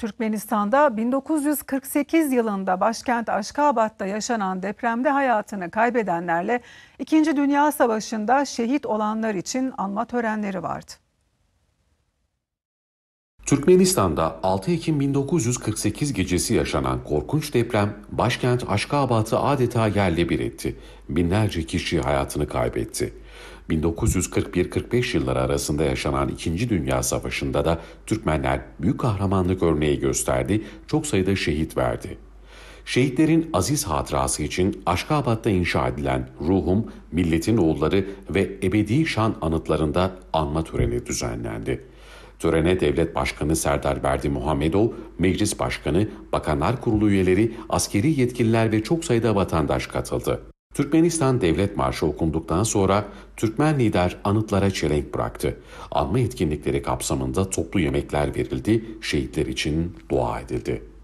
Türkmenistan'da 1948 yılında başkent Aşkabat'ta yaşanan depremde hayatını kaybedenlerle 2. Dünya Savaşı'nda şehit olanlar için anma törenleri vardı. Türkmenistan'da 6 Ekim 1948 gecesi yaşanan korkunç deprem başkent Aşkabat'ı adeta yerle bir etti. Binlerce kişi hayatını kaybetti. 1941-45 yılları arasında yaşanan 2. Dünya Savaşı'nda da Türkmenler büyük kahramanlık örneği gösterdi, çok sayıda şehit verdi. Şehitlerin aziz hatırası için Aşkabat'ta inşa edilen Ruhum, Milletin Oğulları ve Ebedi Şan anıtlarında anma töreni düzenlendi. Törene Devlet Başkanı Serdar Berdi Muhammedov, Meclis Başkanı, Bakanlar Kurulu üyeleri, askeri yetkililer ve çok sayıda vatandaş katıldı. Türkmenistan Devlet Marşı okunduktan sonra Türkmen lider anıtlara çelenk bıraktı. Anma etkinlikleri kapsamında toplu yemekler verildi, şehitler için dua edildi.